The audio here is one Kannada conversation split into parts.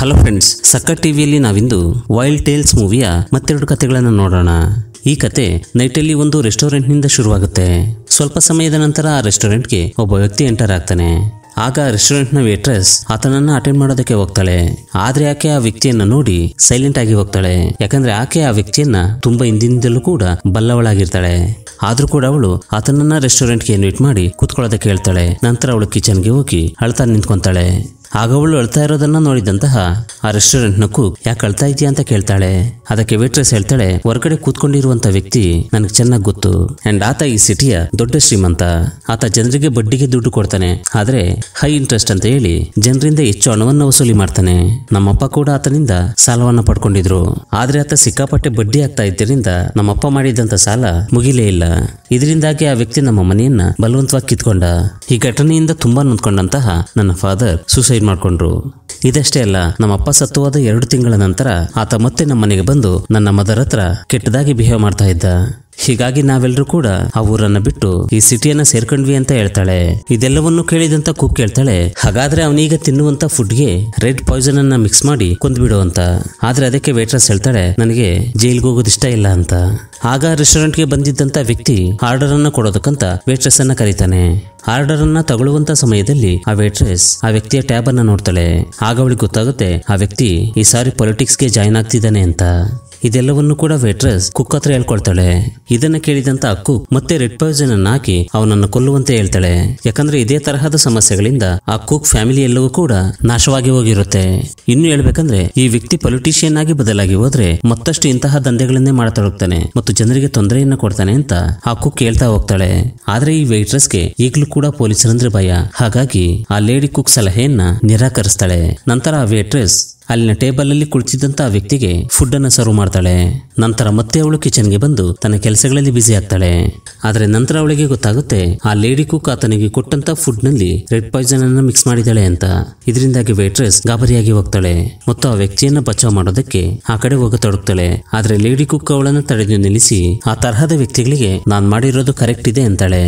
ಹಲೋ ಫ್ರೆಂಡ್ಸ್ ಸಕ್ಕ ಟಿವಿಯಲ್ಲಿ ನಾವಿಂದು ವೈಲ್ಡ್ ಟೇಲ್ಸ್ ಮೂವಿಯ ಮತ್ತೆರಡು ಕಥೆಗಳನ್ನು ನೋಡೋಣ ಈ ಕತೆ ನೈಟಲ್ಲಿ ಒಂದು ರೆಸ್ಟೋರೆಂಟ್ ನಿಂದ ಶುರುವಾಗುತ್ತೆ ಸ್ವಲ್ಪ ಸಮಯದ ನಂತರ ಆ ರೆಸ್ಟೋರೆಂಟ್ಗೆ ಒಬ್ಬ ವ್ಯಕ್ತಿ ಎಂಟರ್ ಆಗ್ತಾನೆ ಆಗ ನ ವೇಟ್ರೆಸ್ ಆತನನ್ನ ಅಟೆಂಡ್ ಮಾಡೋದಕ್ಕೆ ಹೋಗ್ತಾಳೆ ಆದ್ರೆ ಆಕೆ ಆ ವ್ಯಕ್ತಿಯನ್ನ ನೋಡಿ ಸೈಲೆಂಟ್ ಆಗಿ ಹೋಗ್ತಾಳೆ ಯಾಕಂದ್ರೆ ಆಕೆ ಆ ವ್ಯಕ್ತಿಯನ್ನ ತುಂಬಾ ಹಿಂದಿನಿಂದಲೂ ಕೂಡ ಬಲ್ಲವಳಾಗಿರ್ತಾಳೆ ಆದ್ರೂ ಕೂಡ ಅವಳು ಆತನನ್ನ ರೆಸ್ಟೋರೆಂಟ್ಗೆ ಇನ್ವೈಟ್ ಮಾಡಿ ಕುತ್ಕೊಳ್ಳೋದಕ್ಕೆ ಹೇಳ್ತಾಳೆ ನಂತರ ಅವಳು ಕಿಚನ್ಗೆ ಹೋಗಿ ಅಳ್ತಾ ನಿಂತ್ಕೊಂತಾಳೆ ಆಗ ಅವಳು ಅಳ್ತಾ ಇರೋದನ್ನ ನೋಡಿದಂತಹ ಆ ರೆಸ್ಟೋರೆಂಟ್ನ ಕುಕ್ ಯಾಕೆ ಅಳ್ತಾ ಇದೆಯಾ ಅಂತ ಕೇಳ್ತಾಳೆ ಅದಕ್ಕೆ ವೇಟ್ರೆಸ್ ಹೇಳ್ತಾಳೆ ಹೊರಗಡೆ ಕೂತ್ಕೊಂಡಿರುವಂತ ವ್ಯಕ್ತಿ ನನಗೆ ಚೆನ್ನಾಗಿ ಗೊತ್ತು ಅಂಡ್ ಆತ ಈ ಸಿಟಿಯ ದೊಡ್ಡ ಶ್ರೀಮಂತ ಆತ ಜನರಿಗೆ ಬಡ್ಡಿಗೆ ದುಡ್ಡು ಕೊಡ್ತಾನೆ ಆದ್ರೆ ಹೈ ಇಂಟ್ರೆಸ್ಟ್ ಅಂತ ಹೇಳಿ ಜನರಿಂದ ಹೆಚ್ಚು ಹಣವನ್ನ ವಸೂಲಿ ಮಾಡ್ತಾನೆ ನಮ್ಮಪ್ಪ ಕೂಡ ಆತನಿಂದ ಸಾಲವನ್ನ ಪಡ್ಕೊಂಡಿದ್ರು ಆದ್ರೆ ಆತ ಸಿಕ್ಕಾಪಟ್ಟೆ ಬಡ್ಡಿ ಆಗ್ತಾ ಇದ್ದರಿಂದ ನಮ್ಮಪ್ಪ ಮಾಡಿದಂತ ಸಾಲ ಮುಗಿಲೇ ಇಲ್ಲ ಇದರಿಂದಾಗಿ ಆ ವ್ಯಕ್ತಿ ನಮ್ಮ ಮನೆಯನ್ನ ಬಲವಂತವಾಗಿ ಕಿತ್ಕೊಂಡ ಈ ಘಟನೆಯಿಂದ ತುಂಬಾ ನೊಂದ್ಕೊಂಡಂತಹ ನನ್ನ ಫಾದರ್ ಸುಸೈಡ್ ಮಾಡ್ಕೊಂಡ್ರು ಇದಷ್ಟೇ ಅಲ್ಲ ನಮ್ಮಪ್ಪ ಸತ್ತುವಾದ ಎರಡು ತಿಂಗಳ ನಂತರ ಆತ ಮತ್ತೆ ನಮ್ಮ ಮನೆಗೆ ಬಂದು ನನ್ನ ಮದರ್ ಹತ್ರ ಕೆಟ್ಟದಾಗಿ ಬಿಹೇವ್ ಮಾಡ್ತಾ ಇದ್ದ ಹೀಗಾಗಿ ನಾವೆಲ್ಲರೂ ಕೂಡ ಆ ಊರನ್ನ ಬಿಟ್ಟು ಈ ಸಿಟಿಯನ್ನ ಸೇರ್ಕೊಂಡ್ವಿ ಅಂತ ಹೇಳ್ತಾಳೆ ಇದೆಲ್ಲವನ್ನು ಕೇಳಿದಂತ ಕುಕ್ ಹೇಳ್ತಾಳೆ ಹಾಗಾದ್ರೆ ಅವನೀಗ ತಿನ್ನುವಂತ ಫುಡ್ಗೆ ರೆಡ್ ಪಾಯ್ಸನ್ ಅನ್ನ ಮಿಕ್ಸ್ ಮಾಡಿ ಕೊಂದ್ಬಿಡು ಅಂತ ಆದ್ರೆ ಅದಕ್ಕೆ ವೇಟ್ರಸ್ ಹೇಳ್ತಾಳೆ ನನಗೆ ಜೈಲ್ಗೆ ಹೋಗೋದು ಇಷ್ಟ ಇಲ್ಲ ಅಂತ ಆಗ ರೆಸ್ಟೋರೆಂಟ್ಗೆ ಬಂದಿದ್ದಂತ ವ್ಯಕ್ತಿ ಆರ್ಡರ್ ಅನ್ನ ಕೊಡೋದಕ್ಕಂತ ವೇಟ್ರಸ್ ಅನ್ನ ಕರೀತಾನೆ ಆರ್ಡರ್ ಅನ್ನ ತಗೊಳ್ಳುವಂತ ಸಮಯದಲ್ಲಿ ಆ ವೇಟ್ರೆಸ್ ಆ ವ್ಯಕ್ತಿಯ ಟ್ಯಾಬ್ ಅನ್ನ ನೋಡ್ತಾಳೆ ಆಗ ಅವಳಿಗೆ ಗೊತ್ತಾಗುತ್ತೆ ಆ ವ್ಯಕ್ತಿ ಈ ಸಾರಿ ಪೊಲಿಟಿಕ್ಸ್ಗೆ ಜಾಯ್ನ್ ಆಗ್ತಿದ್ದಾನೆ ಅಂತ ಇದೆಲ್ಲವನ್ನು ಕೂಡ ವೆಟ್ರೆಸ್ ಕುಕ್ ಹತ್ರ ಹೇಳ್ಕೊಳ್ತಾಳೆ ಇದನ್ನ ಕೇಳಿದಂತ ಅಕ್ಕು ಮತ್ತೆ ರೆಡ್ ಪಾಯ್ಸನ್ ಅನ್ನ ಹಾಕಿ ಅವನನ್ನು ಕೊಲ್ಲುವಂತೆ ಹೇಳ್ತಾಳೆ ಯಾಕಂದ್ರೆ ಇದೇ ತರಹದ ಸಮಸ್ಯೆಗಳಿಂದ ಆ ಕುಕ್ ಫ್ಯಾಮಿಲಿ ಎಲ್ಲವೂ ಕೂಡ ನಾಶವಾಗಿ ಹೋಗಿರುತ್ತೆ ಇನ್ನು ಹೇಳ್ಬೇಕಂದ್ರೆ ಈ ವ್ಯಕ್ತಿ ಪೊಲಿಟಿಷಿಯನ್ ಆಗಿ ಬದಲಾಗಿ ಹೋದ್ರೆ ಮತ್ತಷ್ಟು ಇಂತಹ ದಂಧೆಗಳನ್ನೇ ಹೋಗ್ತಾನೆ ಮತ್ತು ಜನರಿಗೆ ತೊಂದರೆಯನ್ನ ಕೊಡ್ತಾನೆ ಅಂತ ಆ ಕುಕ್ ಹೇಳ್ತಾ ಹೋಗ್ತಾಳೆ ಆದ್ರೆ ಈ ಗೆ ಈಗಲೂ ಕೂಡ ಪೊಲೀಸರಂದ್ರೆ ಭಯ ಹಾಗಾಗಿ ಆ ಲೇಡಿ ಕುಕ್ ಸಲಹೆಯನ್ನ ನಿರಾಕರಿಸ್ತಾಳೆ ನಂತರ ಆ ವೇಟ್ರೆಸ್ ಅಲ್ಲಿನ ಟೇಬಲ್ ಅಲ್ಲಿ ಕುಳಿತಿದ್ದಂತಹ ವ್ಯಕ್ತಿಗೆ ಫುಡ್ ಅನ್ನು ಸರ್ವ್ ಮಾಡ್ತಾಳೆ ನಂತರ ಮತ್ತೆ ಅವಳು ಕಿಚನ್ ಗೆ ಬಂದು ತನ್ನ ಕೆಲಸಗಳಲ್ಲಿ ಬ್ಯುಸಿ ಆಗ್ತಾಳೆ ಆದರೆ ನಂತರ ಅವಳಿಗೆ ಗೊತ್ತಾಗುತ್ತೆ ಆ ಲೇಡಿ ಕುಕ್ ಆತನಿಗೆ ಕೊಟ್ಟಂತ ಫುಡ್ ನಲ್ಲಿ ರೆಡ್ ಪಾಯ್ಸನ್ ಅನ್ನು ಮಿಕ್ಸ್ ಮಾಡಿದಾಳೆ ಅಂತ ಇದರಿಂದಾಗಿ ವೇಟ್ರೆಸ್ ಗಾಬರಿಯಾಗಿ ಹೋಗ್ತಾಳೆ ಮತ್ತು ಆ ವ್ಯಕ್ತಿಯನ್ನ ಬಚಾವ್ ಮಾಡೋದಕ್ಕೆ ಆ ಕಡೆ ತೊಡಗ್ತಾಳೆ ಆದರೆ ಲೇಡಿ ಕುಕ್ ಅವಳನ್ನು ತಡೆದು ನಿಲ್ಲಿಸಿ ಆ ತರಹದ ವ್ಯಕ್ತಿಗಳಿಗೆ ನಾನು ಮಾಡಿರೋದು ಕರೆಕ್ಟ್ ಇದೆ ಅಂತಾಳೆ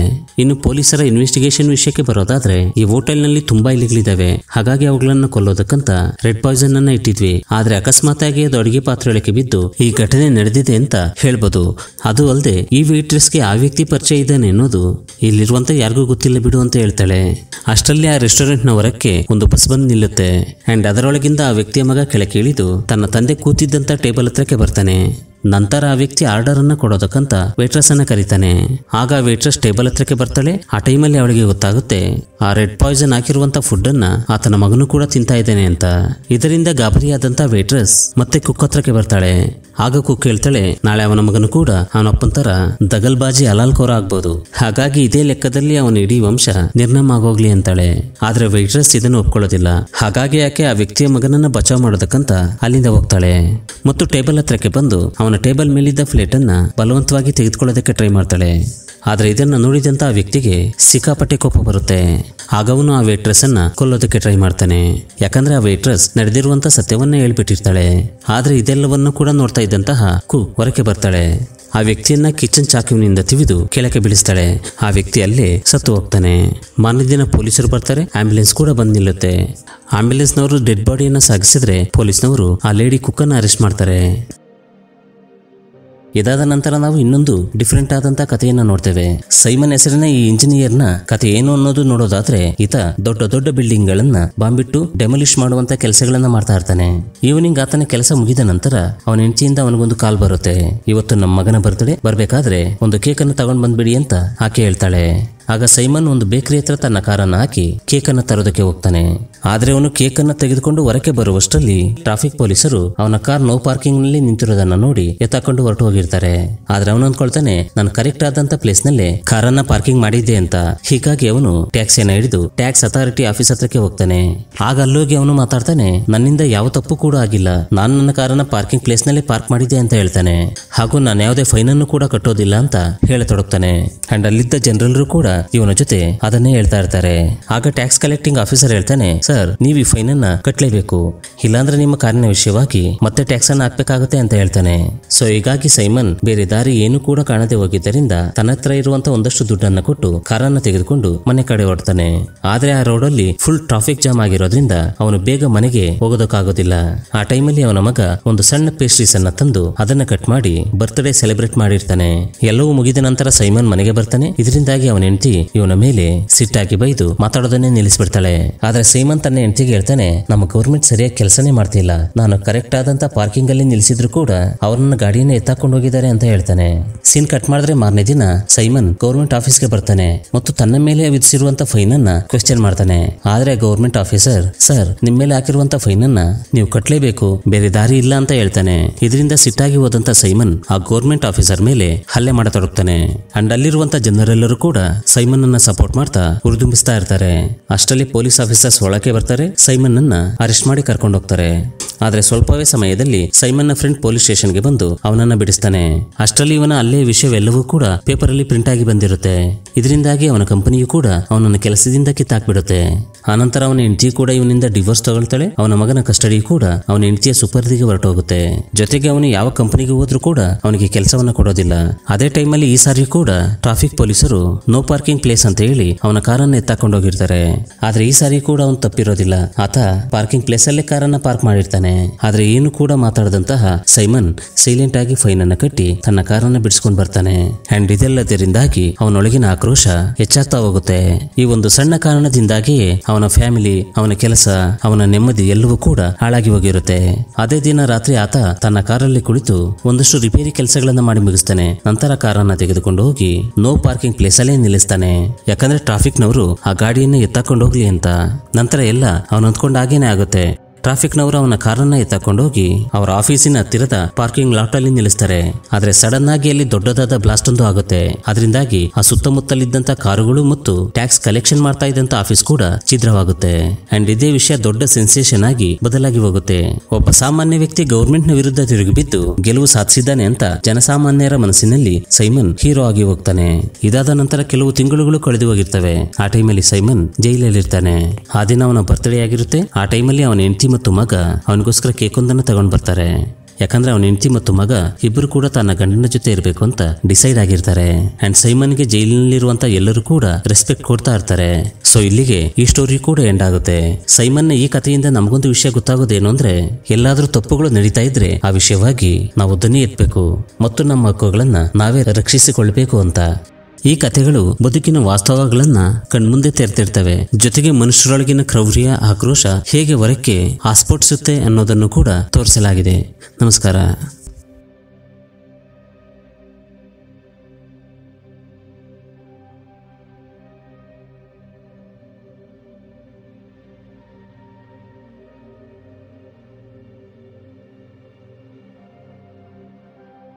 ಇನ್ನು ಪೊಲೀಸರ ಇನ್ವೆಸ್ಟಿಗೇಷನ್ ವಿಷಯಕ್ಕೆ ಬರೋದಾದ್ರೆ ಈ ಹೋಟೆಲ್ ನಲ್ಲಿ ತುಂಬಾ ಇಲಿಗಳಿದಾವೆ ಹಾಗಾಗಿ ಅವುಗಳನ್ನು ಕೊಲ್ಲೋದಕ್ಕಂತ ರೆಡ್ ಪಾಯ್ಸನ್ ಅನ್ನ ಇಟ್ಟಿದ್ವಿ ಆದ್ರೆ ಅಕಸ್ಮಾತ್ ಆಗಿ ಅದು ಅಡುಗೆ ಪಾತ್ರೆಯೊಳಗೆ ಬಿದ್ದು ಈ ಘಟನೆ ನಡೆದಿದೆ ಅಂತ ಹೇಳ್ಬೋದು ಅದು ಅಲ್ಲದೆ ಈ ಗೆ ಆ ವ್ಯಕ್ತಿ ಪರಿಚಯ ಇದ್ದಾನೆ ಅನ್ನೋದು ಇಲ್ಲಿರುವಂತ ಯಾರಿಗೂ ಗೊತ್ತಿಲ್ಲ ಬಿಡು ಅಂತ ಹೇಳ್ತಾಳೆ ಅಷ್ಟರಲ್ಲಿ ಆ ರೆಸ್ಟೋರೆಂಟ್ ನ ಹೊರಕ್ಕೆ ಒಂದು ಬಸ್ ಬಂದು ನಿಲ್ಲುತ್ತೆ ಅಂಡ್ ಅದರೊಳಗಿಂದ ಆ ವ್ಯಕ್ತಿಯ ಮಗ ಕೆಳಕಿಳಿದು ತನ್ನ ತಂದೆ ಕೂತಿದ್ದಂತ ಟೇಬಲ್ ಹತ್ರಕ್ಕೆ ಬರ್ತಾನೆ ನಂತರ ಆ ವ್ಯಕ್ತಿ ಆರ್ಡರ್ ಅನ್ನ ಕೊಡೋದಕ್ಕಂತ ಅನ್ನ ಕರೀತಾನೆ ಆಗ ವೇಟ್ರಸ್ ಟೇಬಲ್ ಹತ್ರಕ್ಕೆ ಬರ್ತಾಳೆ ಆ ಟೈಮಲ್ಲಿ ಅವಳಿಗೆ ಗೊತ್ತಾಗುತ್ತೆ ಆ ರೆಡ್ ಪಾಯ್ಸನ್ ಹಾಕಿರುವಂತ ಫುಡ್ ಫುಡ್ಡನ್ನ ಆತನ ಮಗನು ಕೂಡ ತಿಂತಾ ಇದ್ದಾನೆ ಅಂತ ಇದರಿಂದ ಗಾಬರಿಯಾದಂತ ವೇಟ್ರಸ್ ಮತ್ತೆ ಕುಕ್ ಹತ್ರಕ್ಕೆ ಬರ್ತಾಳೆ ಆಗ ಕುಕ್ ಹೇಳ್ತಾಳೆ ನಾಳೆ ಅವನ ಮಗನು ಕೂಡ ಅವನಪ್ಪನ ತರ ದಗಲ್ಬಾಜಿ ಅಲಾಲ್ಕೋರ ಆಗ್ಬೋದು ಹಾಗಾಗಿ ಇದೇ ಲೆಕ್ಕದಲ್ಲಿ ಅವನ ಇಡೀ ವಂಶ ನಿರ್ನಾಮ ಆಗೋಗ್ಲಿ ಅಂತಾಳೆ ಆದ್ರೆ ವೇಟ್ರಸ್ ಇದನ್ನು ಒಪ್ಕೊಳ್ಳೋದಿಲ್ಲ ಹಾಗಾಗಿ ಆಕೆ ಆ ವ್ಯಕ್ತಿಯ ಮಗನನ್ನ ಬಚಾವ್ ಮಾಡೋದಕ್ಕಂತ ಅಲ್ಲಿಂದ ಹೋಗ್ತಾಳೆ ಮತ್ತು ಟೇಬಲ್ ಹತ್ರಕ್ಕೆ ಬಂದು ಅವನ ಅವನ ಟೇಬಲ್ ಮೇಲಿದ್ದ ಪ್ಲೇಟನ್ನು ಬಲವಂತವಾಗಿ ತೆಗೆದುಕೊಳ್ಳೋದಕ್ಕೆ ಟ್ರೈ ಮಾಡ್ತಾಳೆ ಆದರೆ ಇದನ್ನು ನೋಡಿದಂಥ ಆ ವ್ಯಕ್ತಿಗೆ ಸಿಕ್ಕಾಪಟ್ಟೆ ಕೋಪ ಬರುತ್ತೆ ಆಗವನು ಆ ವೇಟ್ರೆಸ್ ಅನ್ನ ಕೊಲ್ಲೋದಕ್ಕೆ ಟ್ರೈ ಮಾಡ್ತಾನೆ ಯಾಕಂದ್ರೆ ಆ ವೇಟ್ರೆಸ್ ನಡೆದಿರುವಂತ ಸತ್ಯವನ್ನೇ ಹೇಳ್ಬಿಟ್ಟಿರ್ತಾಳೆ ಆದ್ರೆ ಇದೆಲ್ಲವನ್ನು ಕೂಡ ನೋಡ್ತಾ ಇದ್ದಂತಹ ಕು ಹೊರಕೆ ಬರ್ತಾಳೆ ಆ ವ್ಯಕ್ತಿಯನ್ನ ಕಿಚನ್ ಚಾಕುವಿನಿಂದ ತಿವಿದು ಕೆಳಕ್ಕೆ ಬೀಳಿಸ್ತಾಳೆ ಆ ವ್ಯಕ್ತಿ ಅಲ್ಲೇ ಸತ್ತು ಹೋಗ್ತಾನೆ ಮಾರನೇ ದಿನ ಪೊಲೀಸರು ಬರ್ತಾರೆ ಆಂಬ್ಯುಲೆನ್ಸ್ ಕೂಡ ಬಂದ್ ನಿಲ್ಲುತ್ತೆ ಆಂಬ್ಯುಲೆನ್ಸ್ನವರು ಡೆಡ್ ಬಾಡಿಯನ್ನು ಸಾಗಿಸಿದ್ರೆ ಪೊಲೀಸ್ನವರು ಆ ಲೇಡಿ ಕುಕ್ಕನ್ನು ಅರೆಸ್ಟ್ ಮಾಡ್ತಾರೆ ಇದಾದ ನಂತರ ನಾವು ಇನ್ನೊಂದು ಡಿಫ್ರೆಂಟ್ ಆದಂತ ಕಥೆಯನ್ನ ನೋಡ್ತೇವೆ ಸೈಮನ್ ಹೆಸರಿನ ಈ ಇಂಜಿನಿಯರ್ ನ ಕಥೆ ಏನು ಅನ್ನೋದು ನೋಡೋದಾದ್ರೆ ಈತ ದೊಡ್ಡ ದೊಡ್ಡ ಬಿಲ್ಡಿಂಗ್ ಗಳನ್ನ ಬಾಂಬಿಟ್ಟು ಡೆಮೊಲಿಶ್ ಮಾಡುವಂತ ಕೆಲಸಗಳನ್ನ ಮಾಡ್ತಾ ಇರ್ತಾನೆ ಈವ್ನಿಂಗ್ ಆತನ ಕೆಲಸ ಮುಗಿದ ನಂತರ ಅವನ ಹೆಂಡತಿಯಿಂದ ಅವನಿಗೊಂದು ಕಾಲ್ ಬರುತ್ತೆ ಇವತ್ತು ನಮ್ಮ ಮಗನ ಬರ್ತಡೆ ಬರ್ಬೇಕಾದ್ರೆ ಒಂದು ಕೇಕ್ ಅನ್ನು ತಗೊಂಡ್ ಬಂದ್ಬಿಡಿ ಅಂತ ಆಕೆ ಹೇಳ್ತಾಳೆ ಆಗ ಸೈಮನ್ ಒಂದು ಬೇಕರಿ ಹತ್ರ ತನ್ನ ಕಾರನ್ನು ಹಾಕಿ ಕೇಕನ್ನು ತರೋದಕ್ಕೆ ಹೋಗ್ತಾನೆ ಆದ್ರೆ ಅವನು ಕೇಕನ್ನು ತೆಗೆದುಕೊಂಡು ಹೊರಕ್ಕೆ ಬರುವಷ್ಟರಲ್ಲಿ ಟ್ರಾಫಿಕ್ ಪೊಲೀಸರು ಅವನ ಕಾರ್ ನೋ ಪಾರ್ಕಿಂಗ್ ನಲ್ಲಿ ನಿಂತಿರೋದನ್ನ ನೋಡಿ ಎತ್ತಾಕೊಂಡು ಹೊರಟು ಹೋಗಿರ್ತಾರೆ ಆದ್ರೆ ಅವನು ಅನ್ಕೊಳ್ತಾನೆ ನಾನು ಕರೆಕ್ಟ್ ಆದಂತ ಪ್ಲೇಸ್ ನಲ್ಲಿ ಕಾರನ್ನ ಪಾರ್ಕಿಂಗ್ ಮಾಡಿದ್ದೆ ಅಂತ ಹೀಗಾಗಿ ಅವನು ಟ್ಯಾಕ್ಸಿಯನ್ನ ಹಿಡಿದು ಟ್ಯಾಕ್ಸ್ ಅಥಾರಿಟಿ ಆಫೀಸ್ ಹತ್ರಕ್ಕೆ ಹೋಗ್ತಾನೆ ಆಗ ಅಲ್ಲೋಗಿ ಅವನು ಮಾತಾಡ್ತಾನೆ ನನ್ನಿಂದ ಯಾವ ತಪ್ಪು ಕೂಡ ಆಗಿಲ್ಲ ನಾನು ನನ್ನ ಕಾರನ್ನ ಪಾರ್ಕಿಂಗ್ ಪ್ಲೇಸ್ ನಲ್ಲಿ ಪಾರ್ಕ್ ಮಾಡಿದ್ದೆ ಅಂತ ಹೇಳ್ತಾನೆ ಹಾಗೂ ನಾನು ಯಾವುದೇ ಫೈನ್ ಅನ್ನು ಕೂಡ ಕಟ್ಟೋದಿಲ್ಲ ಅಂತ ಹೇಳತೊಡಗ್ತಾನೆ ಅಂಡ್ ಅಲ್ಲಿದ್ದ ಜನರೆಲ್ಲರೂ ಕೂಡ ಇವನ ಜೊತೆ ಅದನ್ನೇ ಹೇಳ್ತಾ ಇರ್ತಾರೆ ಆಗ ಟ್ಯಾಕ್ಸ್ ಕಲೆಕ್ಟಿಂಗ್ ಆಫೀಸರ್ ಹೇಳ್ತಾನೆ ಸರ್ ನೀವು ಈ ಫೈನ್ ಅನ್ನ ಕಟ್ಟಲೇಬೇಕು ಇಲ್ಲಾಂದ್ರೆ ನಿಮ್ಮ ಕಾರಿನ ವಿಷಯವಾಗಿ ಮತ್ತೆ ಟ್ಯಾಕ್ಸ್ ಅನ್ನ ಹಾಕ್ಬೇಕಾಗುತ್ತೆ ಅಂತ ಹೇಳ್ತಾನೆ ಸೊ ಹೀಗಾಗಿ ಸೈಮನ್ ಬೇರೆ ದಾರಿ ಏನು ಕೂಡ ಕಾಣದೆ ಹೋಗಿದ್ದರಿಂದ ತನ್ನ ಹತ್ರ ಇರುವಂತಹ ಒಂದಷ್ಟು ದುಡ್ಡನ್ನ ಕೊಟ್ಟು ಕಾರನ್ನ ತೆಗೆದುಕೊಂಡು ಮನೆ ಕಡೆ ಹೊಡ್ತಾನೆ ಆದ್ರೆ ಆ ರೋಡ್ ಅಲ್ಲಿ ಫುಲ್ ಟ್ರಾಫಿಕ್ ಜಾಮ್ ಆಗಿರೋದ್ರಿಂದ ಅವನು ಬೇಗ ಮನೆಗೆ ಹೋಗೋದಕ್ಕಾಗೋದಿಲ್ಲ ಆ ಟೈಮಲ್ಲಿ ಅವನ ಮಗ ಒಂದು ಸಣ್ಣ ಪೇಸ್ಟ್ರೀಸ್ ಅನ್ನ ತಂದು ಅದನ್ನ ಕಟ್ ಮಾಡಿ ಬರ್ತ್ಡೇ ಸೆಲೆಬ್ರೇಟ್ ಮಾಡಿರ್ತಾನೆ ಎಲ್ಲವೂ ಮುಗಿದ ನಂತರ ಸೈಮನ್ ಮನೆಗೆ ಬರ್ತಾನೆ ಇದರಿಂದಾಗಿ ಅವನ ಹೆಂಡತಿ ಇವನ ಮೇಲೆ ಸಿಟ್ಟಾಗಿ ಬೈದು ಮಾತಾಡೋದನ್ನೇ ನಿಲ್ಲಿಸ್ಬಿಡ್ತಾಳೆ ಆದ್ರೆ ಸೈಮನ್ ತನ್ನ ಹೆಂಡತಿಗೆ ಹೇಳ್ತಾನೆ ನಮ್ಮ ಗೌರ್ಮೆಂಟ್ ಸರಿಯಾಗಿ ಕೆಲಸನೇ ಮಾಡ್ತಿಲ್ಲ ನಾನು ಕರೆಕ್ಟ್ ಆದಂತ ಪಾರ್ಕಿಂಗ್ ಅಲ್ಲಿ ನಿಲ್ಲಿಸಿದ್ರು ಕೂಡ ಅವ್ರನ್ನ ಗಾಡಿಯನ್ನ ಎತ್ತಾಕೊಂಡು ಹೋಗಿದ್ದಾರೆ ಅಂತ ಹೇಳ್ತಾನೆ ಸೀನ್ ಕಟ್ ಮಾಡಿದ್ರೆ ಮಾರನೇ ದಿನ ಸೈಮನ್ ಗೌರ್ಮೆಂಟ್ ಗೆ ಬರ್ತಾನೆ ಮತ್ತು ತನ್ನ ಮೇಲೆ ವಿಧಿಸಿರುವಂತ ಫೈನ್ ಅನ್ನ ಕ್ವೆಶ್ಚನ್ ಮಾಡ್ತಾನೆ ಆದ್ರೆ ಗೌರ್ಮೆಂಟ್ ಆಫೀಸರ್ ಸರ್ ನಿಮ್ ಮೇಲೆ ಹಾಕಿರುವಂತ ಫೈನ್ ಅನ್ನ ನೀವು ಕಟ್ಲೇಬೇಕು ಬೇರೆ ದಾರಿ ಇಲ್ಲ ಅಂತ ಹೇಳ್ತಾನೆ ಇದರಿಂದ ಸಿಟ್ಟಾಗಿ ಹೋದಂತ ಸೈಮನ್ ಆ ಗೌರ್ಮೆಂಟ್ ಆಫೀಸರ್ ಮೇಲೆ ಹಲ್ಲೆ ಮಾಡತೊಡಗ್ತಾನೆ ಅಂಡ್ ಅಲ್ಲಿರುವಂತ ಜನರೆಲ್ಲರೂ ಕೂಡ ಸೈಮನ್ ಅನ್ನ ಸಪೋರ್ಟ್ ಮಾಡ್ತಾ ಹುರಿದುಂಬಿಸ್ತಾ ಇರ್ತಾರೆ ಅಷ್ಟಲ್ಲಿ ಪೊಲೀಸ್ ಆಫೀಸರ್ಸ್ ಒಳಕ್ಕೆ ಬರ್ತಾರೆ ಸೈಮನ್ ಅನ್ನ ಅರೆಸ್ಟ್ ಮಾಡಿ ಕರ್ಕೊಂಡು ಹೋಗ್ತಾರೆ ಆದ್ರೆ ಸ್ವಲ್ಪವೇ ಸಮಯದಲ್ಲಿ ಸೈಮನ್ ನ ಫ್ರೆಂಡ್ ಪೊಲೀಸ್ ಸ್ಟೇಷನ್ಗೆ ಬಂದು ಅವನನ್ನ ಬಿಡಿಸ್ತಾನೆ ಅಷ್ಟರಲ್ಲಿ ಇವನ ಅಲ್ಲೇ ವಿಷಯವೆಲ್ಲವೂ ಕೂಡ ಪೇಪರ್ ಅಲ್ಲಿ ಪ್ರಿಂಟ್ ಆಗಿ ಬಂದಿರುತ್ತೆ ಇದರಿಂದಾಗಿ ಅವನ ಕಂಪನಿಯು ಕೂಡ ಅವನನ್ನ ಕೆಲಸದಿಂದ ಕಿತ್ತಾಕ್ಬಿಡುತ್ತೆ ಆನಂತರ ಅವನ ಹೆಂಡತಿ ಕೂಡ ಇವನಿಂದ ಡಿವೋರ್ಸ್ ತಗೊಳ್ತಾಳೆ ಅವನ ಮಗನ ಕಸ್ಟಡಿ ಕೂಡ ಅವನ ಹೆಂಡತಿಯ ಸುಪರ್ದಿಗೆ ಹೊರಟೋಗುತ್ತೆ ಜೊತೆಗೆ ಅವನು ಯಾವ ಕಂಪನಿಗೆ ಹೋದ್ರೂ ಕೂಡ ಅವನಿಗೆ ಕೆಲಸವನ್ನ ಕೊಡೋದಿಲ್ಲ ಅದೇ ಟೈಮ್ ಅಲ್ಲಿ ಈ ಸಾರಿ ಕೂಡ ಟ್ರಾಫಿಕ್ ಪೊಲೀಸರು ನೋ ಪಾರ್ಕಿಂಗ್ ಪ್ಲೇಸ್ ಅಂತ ಹೇಳಿ ಅವನ ಕಾರನ್ನ ಹೋಗಿರ್ತಾರೆ ಆದ್ರೆ ಈ ಸಾರಿ ಕೂಡ ಅವ್ನು ತಪ್ಪಿರೋದಿಲ್ಲ ಆತ ಪಾರ್ಕಿಂಗ್ ಪ್ಲೇಸ್ ಅಲ್ಲೇ ಕಾರನ್ನ ಪಾರ್ಕ್ ಮಾಡಿರ್ತಾನೆ ಆದ್ರೆ ಏನು ಕೂಡ ಮಾತಾಡದಂತಹ ಸೈಮನ್ ಸೈಲೆಂಟ್ ಆಗಿ ಫೈನ್ ಅನ್ನ ಕಟ್ಟಿ ತನ್ನ ಕಾರನ್ನ ಬಿಡಿಸ್ಕೊಂಡ್ ಬರ್ತಾನೆ ಅಂಡ್ ಇದೆಲ್ಲದರಿಂದಾಗಿ ಅವನೊಳಗಿನ ಆಕ್ರೋಶ ಹೆಚ್ಚಾಗ್ತಾ ಹೋಗುತ್ತೆ ಈ ಒಂದು ಸಣ್ಣ ಕಾರಣದಿಂದಾಗಿಯೇ ಅವನ ಫ್ಯಾಮಿಲಿ ಅವನ ಕೆಲಸ ಅವನ ನೆಮ್ಮದಿ ಎಲ್ಲವೂ ಕೂಡ ಹಾಳಾಗಿ ಹೋಗಿರುತ್ತೆ ಅದೇ ದಿನ ರಾತ್ರಿ ಆತ ತನ್ನ ಕಾರಲ್ಲಿ ಕುಳಿತು ಒಂದಷ್ಟು ರಿಪೇರಿ ಕೆಲಸಗಳನ್ನ ಮಾಡಿ ಮುಗಿಸ್ತಾನೆ ನಂತರ ಕಾರನ್ನ ತೆಗೆದುಕೊಂಡು ಹೋಗಿ ನೋ ಪಾರ್ಕಿಂಗ್ ಪ್ಲೇಸ್ ಅಲ್ಲೇ ನಿಲ್ಲಿಸ್ತಾನೆ ನಿಲ್ಲಿಸ್ತಾನೆ ಯಾಕಂದ್ರೆ ಟ್ರಾಫಿಕ್ನವರು ಆ ಗಾಡಿಯನ್ನು ಎತ್ತಾಕೊಂಡು ಹೋಗ್ಲಿ ಅಂತ ನಂತರ ಎಲ್ಲ ಅವನು ಅಂದ್ಕೊಂಡಾಗೇನೆ ಆಗುತ್ತೆ ಟ್ರಾಫಿಕ್ನವರು ಅವನ ಕಾರನ್ನ ಹೋಗಿ ಅವರ ಆಫೀಸಿನ ಹತ್ತಿರದ ಪಾರ್ಕಿಂಗ್ ಲಾಟ್ ಅಲ್ಲಿ ನಿಲ್ಲಿಸ್ತಾರೆ ಆದ್ರೆ ಸಡನ್ ಆಗಿ ಅಲ್ಲಿ ದೊಡ್ಡದಾದ ಬ್ಲಾಸ್ಟ್ ಒಂದು ಆಗುತ್ತೆ ಅದರಿಂದಾಗಿ ಆ ಸುತ್ತಮುತ್ತಲಿದ್ದಂತ ಕಾರುಗಳು ಮತ್ತು ಟ್ಯಾಕ್ಸ್ ಕಲೆಕ್ಷನ್ ಮಾಡ್ತಾ ಇದ್ದಂತ ಆಫೀಸ್ ಕೂಡ ಛಿದ್ರವಾಗುತ್ತೆ ಅಂಡ್ ಇದೇ ವಿಷಯ ದೊಡ್ಡ ಸೆನ್ಸೇಷನ್ ಆಗಿ ಬದಲಾಗಿ ಹೋಗುತ್ತೆ ಒಬ್ಬ ಸಾಮಾನ್ಯ ವ್ಯಕ್ತಿ ಗೌರ್ಮೆಂಟ್ ನ ವಿರುದ್ಧ ಬಿದ್ದು ಗೆಲುವು ಸಾಧಿಸಿದ್ದಾನೆ ಅಂತ ಜನಸಾಮಾನ್ಯರ ಮನಸ್ಸಿನಲ್ಲಿ ಸೈಮನ್ ಹೀರೋ ಆಗಿ ಹೋಗ್ತಾನೆ ಇದಾದ ನಂತರ ಕೆಲವು ತಿಂಗಳುಗಳು ಕಳೆದು ಹೋಗಿರ್ತವೆ ಆ ಟೈಮಲ್ಲಿ ಸೈಮನ್ ಜೈಲಲ್ಲಿರ್ತಾನೆ ಆ ದಿನ ಅವನ ಬರ್ತ್ಡೇ ಆಗಿರುತ್ತೆ ಆ ಟೈಮಲ್ಲಿ ಅವನ ಹೆಂಡತಿ ಮತ್ತು ಮಗ ಅವನಿಗೋಸ್ಕರ ಕೇಕೊಂದನ್ನು ತಗೊಂಡು ಬರ್ತಾರೆ ಯಾಕಂದ್ರೆ ಅವನ ಹೆಂಡತಿ ಮತ್ತು ಮಗ ಇಬ್ಬರು ಕೂಡ ತನ್ನ ಗಂಡನ ಜೊತೆ ಇರಬೇಕು ಅಂತ ಡಿಸೈಡ್ ಆಗಿರ್ತಾರೆ ಅಂಡ್ ಸೈಮನ್ಗೆ ಜೈಲಿನಲ್ಲಿರುವಂತ ಎಲ್ಲರೂ ಕೂಡ ರೆಸ್ಪೆಕ್ಟ್ ಕೊಡ್ತಾ ಇರ್ತಾರೆ ಸೊ ಇಲ್ಲಿಗೆ ಈ ಸ್ಟೋರಿ ಕೂಡ ಎಂಡ್ ಆಗುತ್ತೆ ಸೈಮನ್ ಈ ಕಥೆಯಿಂದ ನಮಗೊಂದು ವಿಷಯ ಗೊತ್ತಾಗೋದೇನು ಅಂದ್ರೆ ಎಲ್ಲಾದರೂ ತಪ್ಪುಗಳು ನಡೀತಾ ಇದ್ರೆ ಆ ವಿಷಯವಾಗಿ ನಾವು ಧನಿ ಎತ್ತಬೇಕು ಮತ್ತು ನಮ್ಮ ಹಕ್ಕುಗಳನ್ನ ನಾವೇ ರಕ್ಷಿಸಿಕೊಳ್ಬೇಕು ಅಂತ ಈ ಕಥೆಗಳು ಬದುಕಿನ ವಾಸ್ತವಗಳನ್ನ ಕಣ್ಮುಂದೆ ತೆರೆದಿರ್ತವೆ ಜೊತೆಗೆ ಮನುಷ್ಯರೊಳಗಿನ ಕ್ರೌರ್ಯ ಆಕ್ರೋಶ ಹೇಗೆ ಹೊರಕ್ಕೆ ಆಸ್ಫೋಟಿಸುತ್ತೆ ಅನ್ನೋದನ್ನು ಕೂಡ ತೋರಿಸಲಾಗಿದೆ ನಮಸ್ಕಾರ